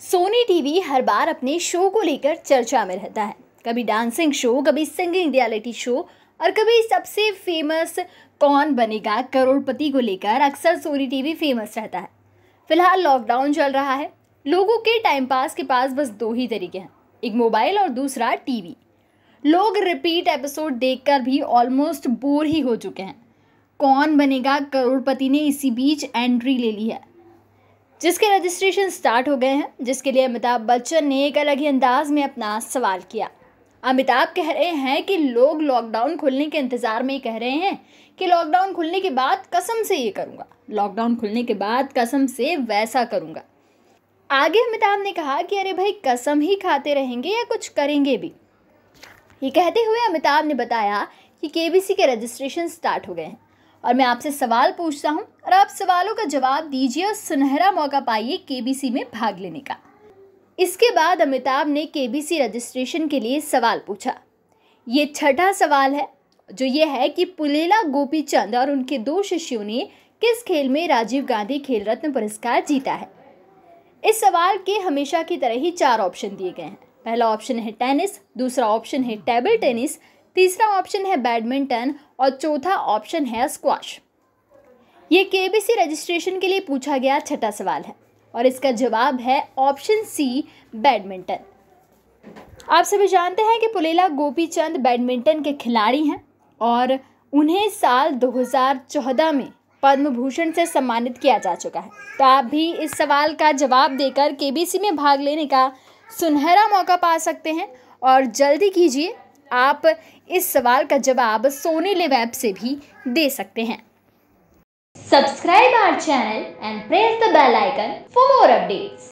Sony TV हर बार अपने show को लेकर चर्चा में रहता है कभी डांसिंग शो कभी सिंगिंग रियलिटी शो और कभी सबसे फेमस कौन बनेगा करोड़पति को लेकर अक्सर सोनी टीवी फेमस रहता है फिलहाल लॉकडाउन चल रहा है लोगों के टाइम पास के पास बस दो ही तरीके हैं एक मोबाइल और दूसरा टीवी लोग रिपीट एपिसोड देखकर भी ऑलमोस्ट बोर ही हो चुके हैं कौन बनेगा करोड़पति ने इसी बीच एंट्री ले ली है जिसके रजिस्ट्रेशन स्टार्ट हो गए हैं जिसके लिए अमिताभ बच्चन ने एक अलग ही अंदाज में अपना सवाल किया अमिताभ कह रहे हैं कि लोग लॉकडाउन खुलने के इंतज़ार में ही कह रहे हैं कि लॉकडाउन खुलने के बाद कसम से ये करूँगा लॉकडाउन खुलने के बाद कसम से वैसा करूँगा आगे अमिताभ ने कहा कि अरे भाई कसम ही खाते रहेंगे या कुछ करेंगे भी ये कहते हुए अमिताभ ने बताया कि केबीसी के रजिस्ट्रेशन स्टार्ट हो गए हैं और मैं आपसे सवाल पूछता हूँ और आप सवालों का जवाब दीजिए और सुनहरा मौका पाइए केबीसी में भाग लेने का इसके बाद अमिताभ ने केबीसी रजिस्ट्रेशन के लिए सवाल पूछा ये छठा सवाल है जो ये है कि पुलेला गोपी चंद और उनके दो शिष्यों ने किस खेल में राजीव गांधी खेल रत्न पुरस्कार जीता है इस सवाल के हमेशा की तरह ही चार ऑप्शन दिए गए हैं पहला ऑप्शन है टेनिस दूसरा ऑप्शन है टेबल टेनिस तीसरा ऑप्शन है बैडमिंटन और चौथा ऑप्शन है स्क्वाश ये के रजिस्ट्रेशन के लिए पूछा गया छठा सवाल है और इसका जवाब है ऑप्शन सी बैडमिंटन आप सभी जानते हैं कि पुलेला गोपी चंद बैडमिंटन के खिलाड़ी हैं और उन्हें साल 2014 में पद्म भूषण से सम्मानित किया जा चुका है तो आप भी इस सवाल का जवाब देकर केबीसी में भाग लेने का सुनहरा मौका पा सकते हैं और जल्दी कीजिए आप इस सवाल का जवाब सोनी लिव ऐप से भी दे सकते हैं subscribe our channel and press the bell icon for more updates